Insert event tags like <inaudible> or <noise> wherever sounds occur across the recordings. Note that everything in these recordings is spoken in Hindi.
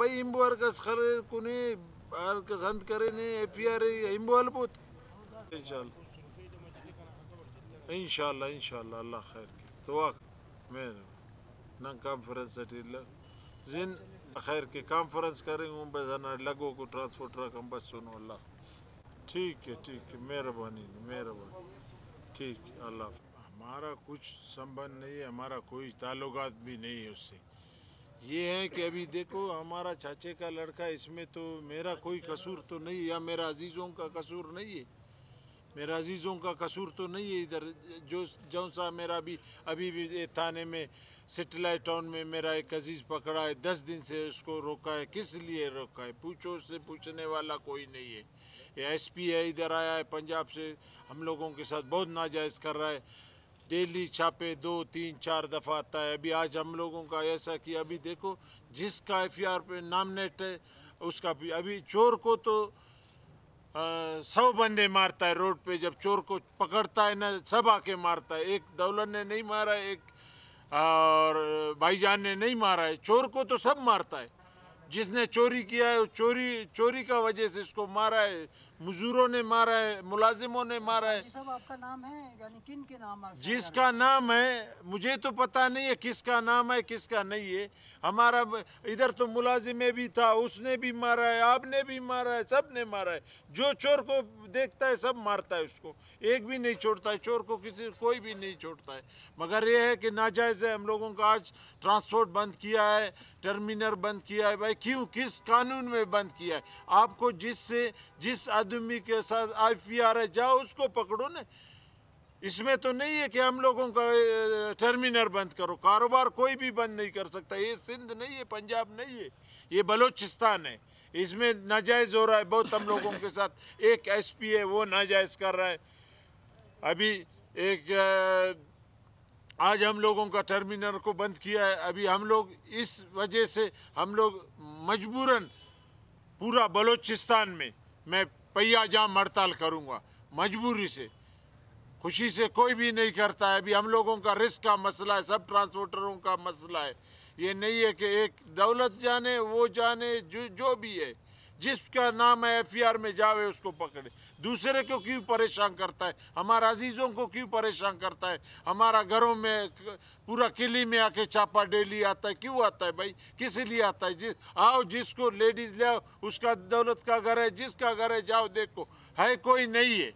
ಬೈ ಹಿಂಬುವರ್ಗ ಸರ್ ಕುನಿ ಆರ್ಕ ಸಂತ ಕರೇನೆ ಎಫ್ ಇ ಆರ್ ಹಿಂಬುವಲ್ ಬೂತ್ ಇನ್ಶಾಲ್ಲ ಇನ್ಶಾಲ್ಲ ಇನ್ಶಾಲ್ಲ ಅಲ್ಲ ಖೈರ್ ತವಾಕ್ ಮೇನು ನಂಗೆ ಕಾನ್ಫರೆನ್ಸ್ ಅಟ್ಟಿಲ್ಲ ಜಿನ್ खैर के कॉन्फ्रेंस करेंगे बजाना लगो को ट्रांसपोर्ट रकम बस सुनो अल्लाह ठीक है ठीक है मेहरबानी मेहरबानी ठीक है अल्लाह हमारा कुछ संबंध नहीं है हमारा कोई ताल्लुकात भी नहीं है उससे ये है कि अभी देखो हमारा चाचे का लड़का इसमें तो मेरा कोई कसूर तो नहीं या मेरा अजीज़ों का कसूर नहीं है मेरा अजीज़ों का कसूर तो नहीं है इधर जो जो सा मेरा भी अभी भी थाने में सेटेलाइट टाउन में मेरा एक अजीज़ पकड़ा है दस दिन से उसको रोका है किस लिए रोका है पूछो उससे पूछने वाला कोई नहीं है ये एसपी है इधर आया है पंजाब से हम लोगों के साथ बहुत नाजायज़ कर रहा है डेली छापे दो तीन चार दफ़ा आता है अभी आज हम लोगों का ऐसा कि अभी देखो जिसका एफ आर पे नामनेट है उसका भी अभी चोर को तो सब बंदे मारता है रोड पे जब चोर को पकड़ता है ना सब आके मारता है एक दौलत ने नहीं मारा एक और भाईजान ने नहीं मारा है चोर को तो सब मारता है जिसने चोरी किया है चोरी चोरी का वजह से इसको मारा है मज़ूरों ने मारा है मुलाजिमों ने मारा है सब आपका नाम है यानी किन के नाम है जिसका नाम है मुझे तो पता नहीं है किसका नाम है किसका नहीं है हमारा इधर तो मुलाजिम भी था उसने भी मारा है आपने भी मारा है सब ने मारा है जो चोर को देखता है सब मारता है उसको एक भी नहीं छोड़ता है चोर को किसी कोई भी नहीं छोड़ता है मगर ये है कि नाजायज़ है हम लोगों का आज ट्रांसपोर्ट बंद किया है टर्मिनल बंद किया है भाई क्यों किस कानून में बंद किया है आपको जिससे जिस आदमी के साथ आई पी आर है जाओ उसको पकड़ो ना इसमें तो नहीं है कि हम लोगों का टर्मिनल बंद करो कारोबार कोई भी बंद नहीं कर सकता ये सिंध नहीं है पंजाब नहीं है ये बलोचिस्तान है इसमें नाजायज़ हो रहा है बहुत हम लोगों के साथ एक एसपी है वो नाजायज़ कर रहा है अभी एक आज हम लोगों का टर्मिनल को बंद किया है अभी हम लोग इस वजह से हम लोग मजबूरन पूरा बलूचिस्तान में मैं पहिया जाम हड़ताल करूँगा मजबूरी से खुशी से कोई भी नहीं करता है अभी हम लोगों का रिस्क का मसला है सब ट्रांसपोर्टरों का मसला है ये नहीं है कि एक दौलत जाने वो जाने जो जो भी है जिसका नाम है एफ में जावे उसको पकड़े दूसरे को क्यों परेशान करता है हमारा अजीज़ों को क्यों परेशान करता है हमारा घरों में पूरा किली में आके छापा डेली आता है क्यों आता है भाई किस लिए आता है जिस आओ जिसको लेडीज़ ले आओ उसका दौलत का घर है जिसका घर है जाओ देखो है कोई नहीं है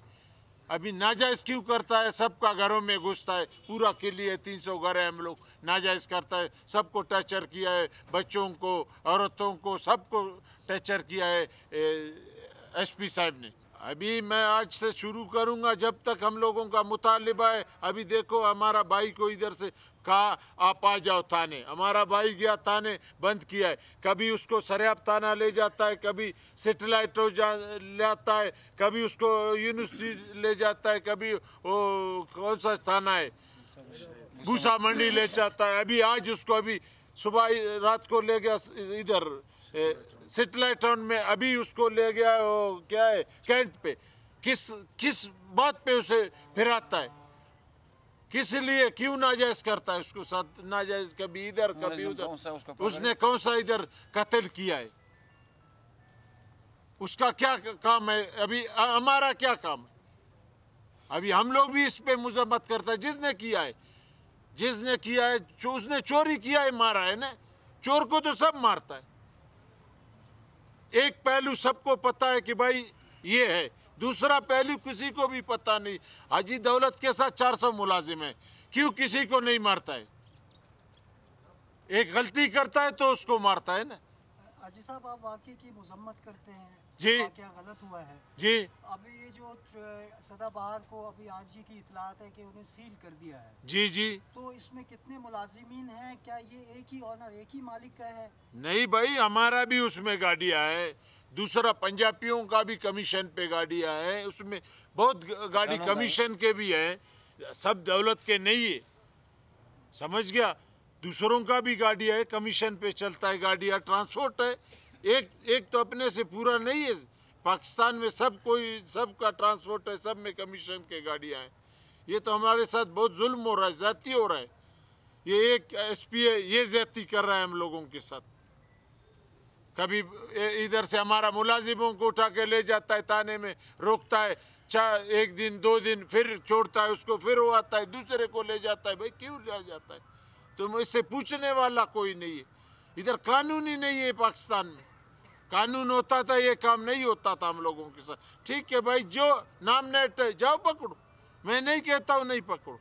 अभी नाजायज क्यों करता है सबका घरों में घुसता है पूरा के लिए तीन सौ घर है हम लोग नाजायज करता है सबको टचर किया है बच्चों को औरतों को सबको टचर किया है एसपी साहब ने अभी मैं आज से शुरू करूंगा जब तक हम लोगों का मुतालबा है अभी देखो हमारा भाई को इधर से कहा आप आ जाओ थाने हमारा भाई गया थाने बंद किया है कभी उसको सरेब थाना ले जाता है कभी सेटेलाइट हाउस जा लाता है कभी उसको यूनिवर्सिटी ले जाता है कभी वो कौन सा थाना है भूसा मंडी ले जाता है अभी आज उसको अभी सुबह रात को ले गया इधर सेटेलाइट टाउन में अभी उसको ले गया वो क्या है कैंट पे किस किस बात पे उसे फिराता है किस लिए क्यों नाजायज करता है उसको नाजायज कभी इधर कभी उधर उसने कौन सा इधर कत्ल किया है उसका क्या काम है अभी हमारा क्या काम है अभी हम लोग भी इस पे मुजम्मत करता है जिसने किया है जिसने किया है जो उसने चोरी किया है मारा है ना चोर को तो सब मारता है एक पहलू सबको पता है कि भाई ये है दूसरा पहलू किसी को भी पता नहीं हाजी दौलत के साथ 400 मुलाजिम है क्यों किसी को नहीं मारता है एक गलती करता है तो उसको मारता है ना हाजी साहब आप वाकई की मजम्मत करते हैं जी क्या गलत हुआ है जी अभी सदाबहार को अभी आज जी की इतलात है कि उन्हें सील कर दिया है जी जी तो इसमें कितने मुलाजिमीन हैं क्या ये एक ही ऑनर एक ही मालिक का है नहीं भाई हमारा भी उसमें गाड़िया है दूसरा पंजाबियों का भी कमीशन पे गाड़िया है उसमें बहुत गाड़ी कमीशन के भी है सब दौलत के नहीं है समझ गया दूसरों का भी गाड़िया है कमीशन पे चलता है गाड़िया ट्रांसपोर्ट है एक एक तो अपने से पूरा नहीं है पाकिस्तान में सब कोई सब का ट्रांसपोर्ट है सब में कमीशन के गाड़ियाँ हैं ये तो हमारे साथ बहुत जुल्म हो रहा है ज़्यादती हो रहा है ये एक एस पी है ये ज़्यादती कर रहा है हम लोगों के साथ कभी इधर से हमारा मुलाजिमों को उठा के ले जाता है ताने में रोकता है चार एक दिन दो दिन फिर छोड़ता है उसको फिर वो आता है दूसरे को ले जाता है भाई क्यों ले जाता है तो इससे पूछने वाला कोई नहीं है इधर कानून ही नहीं है पाकिस्तान में कानून होता था ये काम नहीं होता था हम लोगों के साथ ठीक है भाई जो नाम नेट है जाओ पकड़ो मैं नहीं कहता हूँ नहीं पकड़ो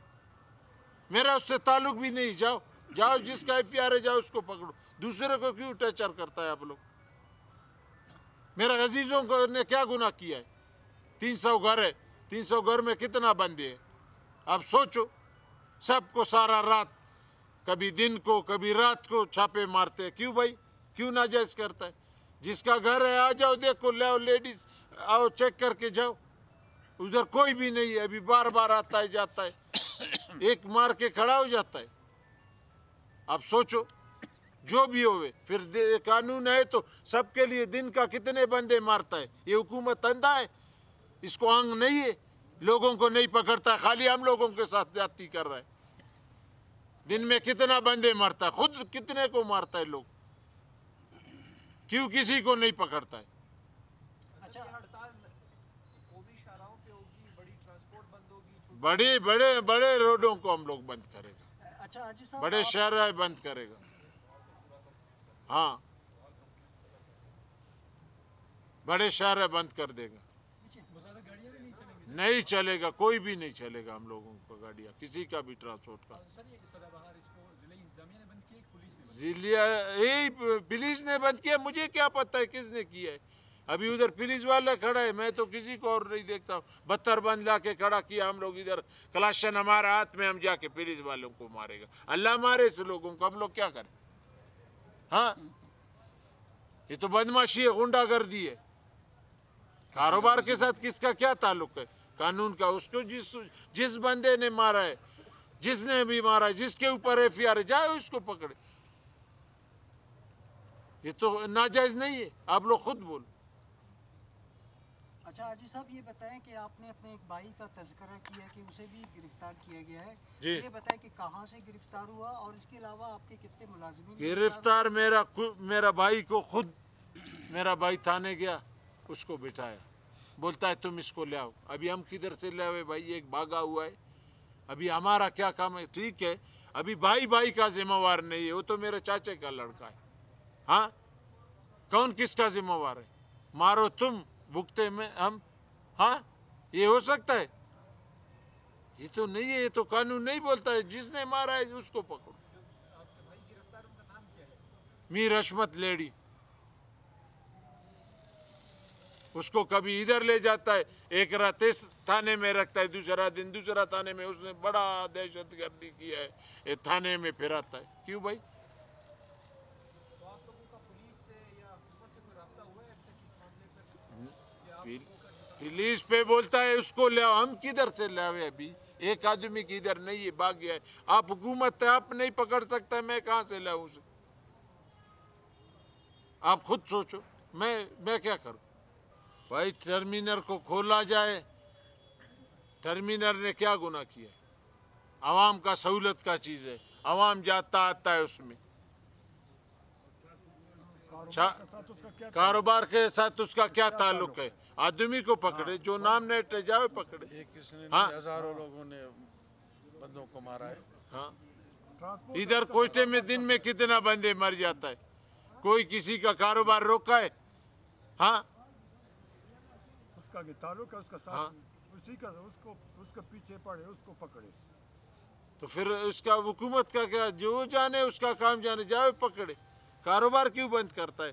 मेरा उससे ताल्लुक भी नहीं जाओ जाओ जिसका एफ है जाओ उसको पकड़ो दूसरे को क्यों टचर करता है आप लोग मेरा अजीज़ों को ने क्या गुना किया है तीन सौ घर है तीन सौ घर में कितना बंदे हैं आप सोचो सबको सारा रात कभी दिन को कभी रात को छापे मारते हैं क्यों भाई क्यों नाजायज़ करता है जिसका घर है आ जाओ देखो ले लेडीज आओ चेक करके जाओ उधर कोई भी नहीं है अभी बार बार आता है जाता है <coughs> एक मार के खड़ा हो जाता है आप सोचो जो भी होवे फिर कानून है तो सबके लिए दिन का कितने बंदे मारता है ये हुकूमत अंधा है इसको अंग नहीं है लोगों को नहीं पकड़ता खाली हम लोगों के साथ जाती कर रहा है दिन में कितना बंदे मारता है खुद कितने को मारता है लोग क्यों किसी को नहीं पकड़ता है अच्छा। बड़ी बड़े बड़े रोडों को हम लोग बंद करेगा अच्छा बड़े शहर बंद करेगा हाँ बड़े शहर बंद कर देगा नहीं चलेगा कोई भी नहीं चलेगा हम लोगों का गाड़िया किसी का भी ट्रांसपोर्ट का जिलिया यही पुलिस ने बंद किया मुझे क्या पता है किसने किया है अभी उधर पुलिस वाला खड़ा है मैं तो किसी को और नहीं देखता हूँ बत्तर बंद ला के खड़ा किया हम लोग इधर कलाशन हमारे हाथ में हम जाके पुलिस वालों को मारेगा अल्लाह मारे इस लोगों को हम लोग क्या करें हाँ ये तो बदमाशी है गुंडागर्दी है कारोबार के साथ किसका क्या ताल्लुक है कानून का उसको जिस जिस बंदे ने मारा है जिसने भी मारा है जिसके ऊपर एफ आई आर जाए उसको पकड़े ये तो नाजायज़ नहीं है आप लोग खुद बोलो अच्छा हाजी साहब ये बताएं कि आपने अपने एक भाई का तस्करा किया कि उसे भी गिरफ्तार किया गया है जी ये बताएं कि कहां से गिरफ्तार हुआ और इसके अलावा आपके कितने मुलाजिम गिरफ्तार मेरा मेरा भाई को खुद मेरा भाई थाने गया उसको बिठाया बोलता है तुम इसको ले आओ अभी हम किधर से ले आए भाई एक भागा हुआ है अभी हमारा क्या काम है ठीक है अभी भाई भाई का जिम्मेवार नहीं है वो तो मेरे चाचे का लड़का है हाँ कौन किसका जिम्मेवार है मारो तुम भुगते में हम हाँ ये हो सकता है ये तो नहीं है ये तो कानून नहीं बोलता है जिसने मारा है उसको पकड़ो मीर अशमत लेडी उसको कभी इधर ले जाता है एक रात इस थाने में रखता है दूसरा दिन दूसरा थाने में उसने बड़ा दहशतगर्दी किया है ये थाने में फिराता है क्यों भाई पुलिस पे बोलता है उसको ले हम किधर से लावे अभी एक आदमी किधर नहीं है भाग गया है आप हुकूमत है आप नहीं पकड़ सकता मैं कहाँ से लाऊँ उसे आप खुद सोचो मैं मैं क्या करूँ भाई टर्मिनल को खोला जाए टर्मिनल ने क्या गुना किया है आवाम का सहूलत का चीज़ है आवाम जाता आता है उसमें कारोबार के साथ उसका क्या ताल्लुक है आदमी को पकड़े जो नाम ने जाओ पकड़े हाँ हजारों लोगों ने बंदों को मारा है हाँ इधर कोष्टे में दिन में कितना बंदे मर जाता है कोई किसी का कारोबार रोका है हाँ उसका ताल्लुक है उसका साथ हाँ? उसी का उसको उसके पीछे पड़े उसको पकड़े तो फिर उसका हुकूमत का क्या जो जाने उसका काम जाने जाओ पकड़े कारोबार क्यों बंद करता है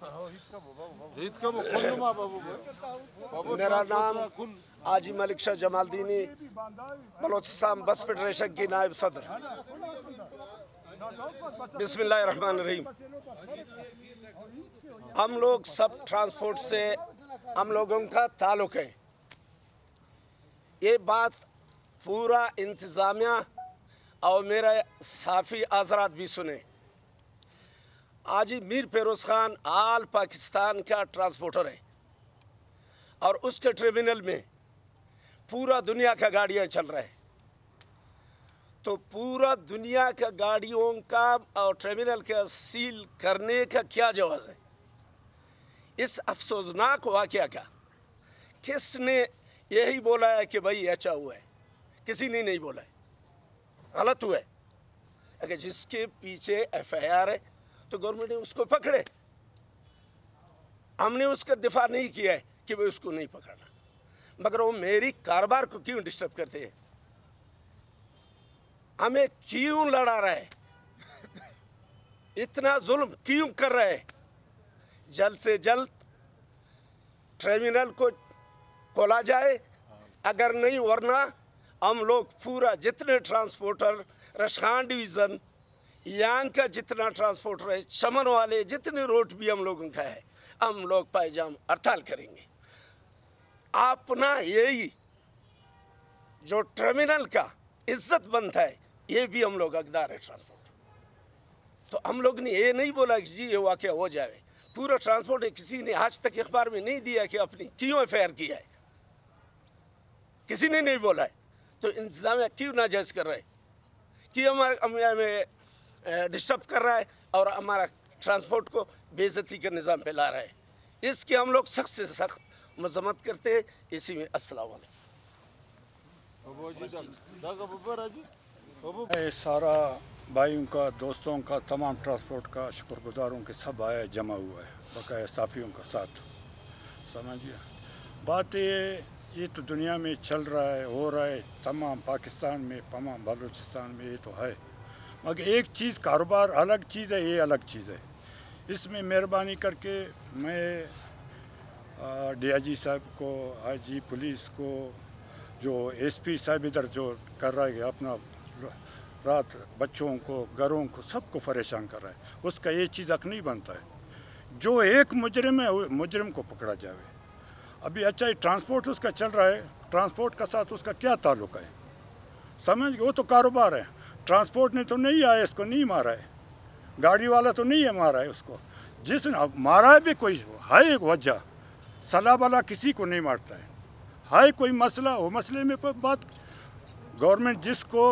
मेरा नाम आजी मलिक शाह जमालदीनी बलोचिस्तान बस फेडरेशन की नायब सदर रहीम हम लोग सब ट्रांसपोर्ट से हम लोगों का ताल्लुक है ये बात पूरा इंतज़ामिया और मेरे साफ़ी आजरात भी सुने आज मीर फेरोज़ ख़ान आल पाकिस्तान का ट्रांसपोर्टर है और उसके ट्रिब्यूनल में पूरा दुनिया का गाड़ियां चल रहा है तो पूरा दुनिया का गाड़ियों का और ट्रिब्यूनल का सील करने का क्या जवाब है इस अफसोसनाक वाक्य का किसने यही बोला है कि भाई अच्छा हुआ है किसी ने नहीं बोला है गलत हुआ है अगर जिसके पीछे एफ आई आर है तो गवर्नमेंट ने उसको पकड़े हमने उसका दिफा नहीं किया है कि भाई उसको नहीं पकड़ना मगर वो मेरी कारोबार को क्यों डिस्टर्ब करते हैं हमें क्यों लड़ा रहा है इतना जुल्म क्यों कर रहा है जल्द से जल्द टर्मिनल को खोला जाए अगर नहीं वरना हम लोग पूरा जितने ट्रांसपोर्टर रशान डिवीज़न यहाँ का जितना ट्रांसपोर्ट रहे चमन वाले जितने रोड भी हम लोगों का है हम लोग पायजाम हड़ताल करेंगे अपना यही जो टर्मिनल का इज्जत बंद है ये भी हम लोग अकदार है ट्रांसपोर्ट तो हम लोग ने ये नहीं बोला कि जी ये वाक्य हो जाए पूरा ट्रांसपोर्ट किसी ने आज तक अखबार में नहीं दिया कि अपनी क्यों एफ किया है किसी ने नहीं बोला है तो इंतज़ाम क्यों नाजायज़ कर रहे कि हमारे हमें डिस्टर्ब कर रहा है और हमारा ट्रांसपोर्ट को बेजती का निज़ाम फैला रहा है इसकी हम लोग सख्त से सख्त मजम्मत करते हैं इसी में असलम सारा भाइयों का दोस्तों का तमाम ट्रांसपोर्ट का शुक्रगुजारों के सब आया जमा हुआ है बकाया साफियों का साथ समझिए बात ये ये तो दुनिया में चल रहा है हो रहा है तमाम पाकिस्तान में तमाम बलूचिस्तान में ये तो है मगर एक चीज़ कारोबार अलग चीज़ है ये अलग चीज़ है इसमें मेहरबानी करके मैं डीआईजी साहब को आईजी पुलिस को जो एसपी साहब इधर जो कर रहा है अपना रात बच्चों को घरों को सबको परेशान कर रहा है उसका ये चीज़ हक नहीं बनता है जो एक मुजरिम है मुजरिम को पकड़ा जाए अभी अच्छा ये ट्रांसपोर्ट उसका चल रहा है ट्रांसपोर्ट का साथ उसका क्या ताल्लुक है समझ गए वो तो कारोबार है ट्रांसपोर्ट ने तो नहीं आया इसको नहीं मारा है गाड़ी वाला तो नहीं है मारा है उसको जिस मारा है भी कोई है एक वजह सलाह वाला किसी को नहीं मारता है है कोई मसला हो मसले में बात गवर्नमेंट जिसको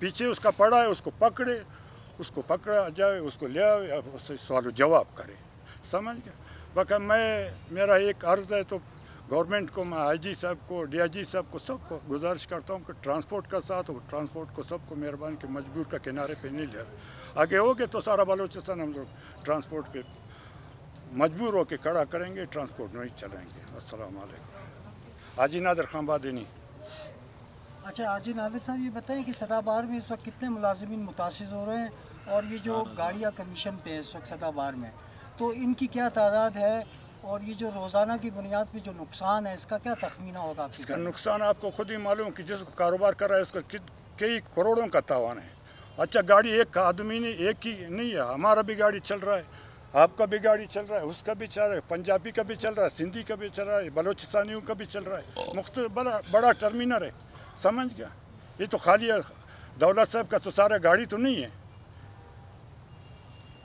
पीछे उसका पड़ा है उसको पकड़े उसको पकड़ा जाए उसको ले आए उससे सवाल जवाब करे समझ गया बका मैं मेरा एक अर्ज़ है तो गवर्नमेंट को मैं आई जी साहब को डी आई जी साहब को सबको गुजारिश करता हूँ कि ट्रांसपोर्ट का साथ हो ट्रांसपोर्ट को सबको मेहरबान के मजबूर का किनारे पे नहीं ले आगे हो गए तो सारा बलोचिस्तान हम लोग ट्रांसपोर्ट पे मजबूर होकर खड़ा करेंगे ट्रांसपोर्ट नहीं चलाएंगे असल आजी हाजी नादर खान बादनी अच्छा हाजी नादर साहब ये बताएं कि सदाबार में इस वक्त कितने मुलाजमिन मुतासर हो रहे हैं और ये जो गाड़ियाँ कमीशन पे है इस वक्त सदाबार में तो इनकी क्या तादाद है और ये जो रोज़ाना की बुनियाद पे जो नुकसान है इसका क्या तखमीना होगा इसका नुकसान आपको खुद ही मालूम कि जिसको कारोबार कर रहा है उसका कई करोड़ों का तावान है अच्छा गाड़ी एक आदमी ने एक ही नहीं है हमारा भी गाड़ी चल रहा है आपका भी गाड़ी चल रहा है उसका भी चल रहा है पंजाबी का भी चल रहा है सिंधी का भी चल रहा है बलोचिस्तानियों का भी चल रहा है मुख्त बड़ा बड़ा टर्मिनल है समझ गया ये तो खाली दौलत साहब का तो सारा गाड़ी तो नहीं है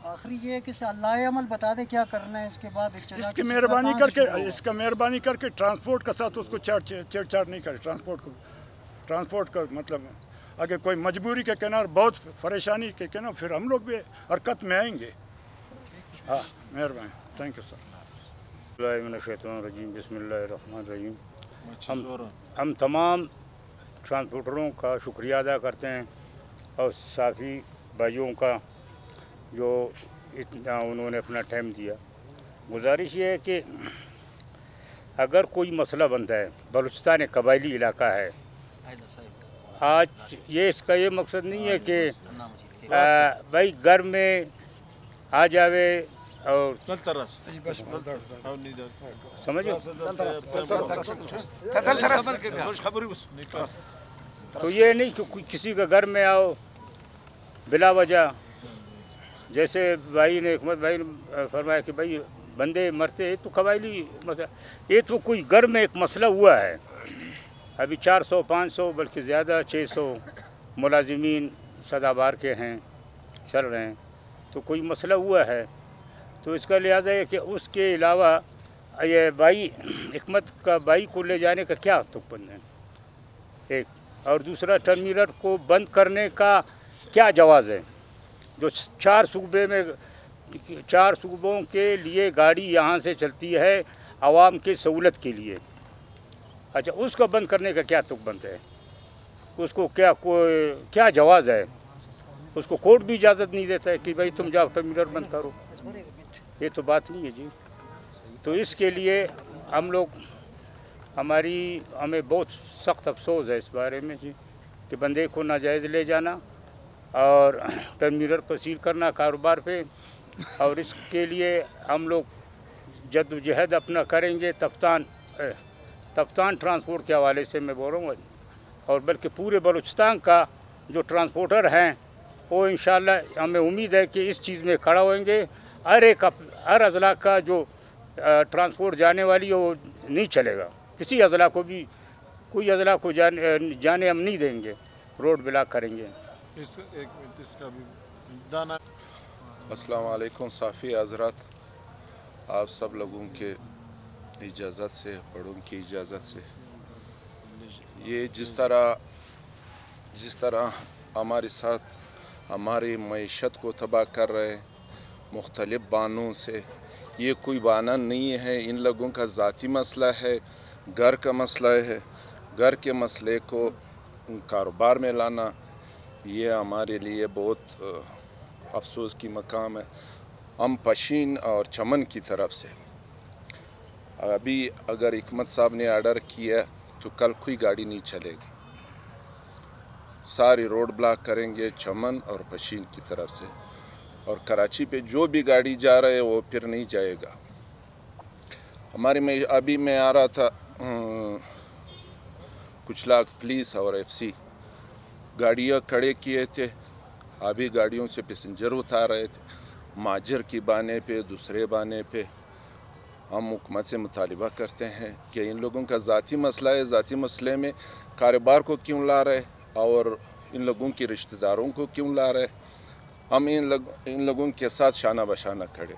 आखिरी ये कि अमल बता दे क्या करना है इसके बाद इसकी मेहरबानी करके इसका मेहरबानी करके ट्रांसपोर्ट के साथ उसको छेड़छाड़ नहीं करे ट्रांसपोर्ट को ट्रांसपोर्ट का मतलब अगर कोई मजबूरी के किनार बहुत परेशानी के किनार फिर हम लोग भी हरकत में आएंगे हाँ मेहरबानी थैंक यू सर रजीम बसमीम अच्छा, हम हम तमाम ट्रांसपोर्टरों का शुक्रिया अदा करते हैं और साफ़ी भाइयों का जो इतना उन्होंने अपना टाइम दिया गुजारिश ये है कि अगर कोई मसला बनता है बलूचिस्तान कबायली इलाका है आज ये इसका ये मकसद नहीं है कि भाई घर में आ जावे और समझो तो ये नहीं कि किसी का घर में आओ बिला वजह जैसे भाई ने हमत भाई ने फरमाया कि भाई बंदे मरते हैं तो कबायली मसला ये तो कोई घर में एक मसला हुआ है अभी 400 500 बल्कि ज़्यादा 600 मुलाजमीन सदाबार के हैं चल रहे हैं तो कोई मसला हुआ है तो इसका लिहाजा है कि उसके अलावा ये बाई हमत का बाई को ले जाने का क्या तुकबंद है एक और दूसरा टर्मिनल को बंद करने का क्या जवाज़ है जो चार सूबे में चार सूबों के लिए गाड़ी यहाँ से चलती है आवाम की सहूलत के लिए अच्छा उसको बंद करने का क्या तुकबंद है उसको क्या कोई क्या जवाज़ है उसको कोर्ट भी इजाज़त नहीं देता है कि भाई तुम जाओ टर्मिनल बंद करो ये तो बात नहीं है जी तो इसके लिए हम लोग हमारी हमें बहुत सख्त अफसोस है इस बारे में जी कि बंदे को नाजायज़ ले जाना और टर्मिनल को सील करना कारोबार पे और इसके लिए हम लोग जदोजहद अपना करेंगे तफ्तान तफ्तान ट्रांसपोर्ट के हवाले से मैं बोल रहा हूँ और बल्कि पूरे बलूचस्तान का जो ट्रांसपोर्टर हैं वो इन हमें उम्मीद है कि इस चीज़ में खड़ा होंगे हर एक हर अजला का जो ट्रांसपोर्ट जाने वाली है वो नहीं चलेगा किसी अजला को भी कोई अजला को जाने जाने हम नहीं देंगे रोड ब्लॉक करेंगे असलकुम साफ़ी हजरत आप सब लोगों के इजाज़त से बड़ों की इजाज़त से ये जिस तरह जिस तरह हमारे साथ हमारी मीशत को तबाह कर रहे हैं मुख्तलिफ़ बानों से ये कोई बाना नहीं है इन लोगों का ज़ाती मसला है घर का मसला है घर के मसले को कारोबार में लाना ये हमारे लिए बहुत अफसोस की मकाम है हम पशीन और चमन की तरफ से अभी अगर हमत साहब ने आर्डर किया तो कल कोई गाड़ी नहीं चलेगी सारी रोड ब्लॉक करेंगे चमन और पशीन की तरफ से और कराची पे जो भी गाड़ी जा रहे है वो फिर नहीं जाएगा हमारे में अभी मैं आ रहा था कुछ लाख पुलिस और एफसी गाड़ियाँ खड़े किए थे अभी गाड़ियों से पैसेंजर उतार रहे थे माजर की बाने पे दूसरे बाने पे हम हुकूमत से मुतालबा करते हैं कि इन लोगों का ज़ाती मसला है ज़ाती मसले में कारोबार को क्यों ला रहे और इन लोगों के रिश्तेदारों को क्यों ला रहे हम इन लग इन लोगों के साथ शाना बशाना खड़े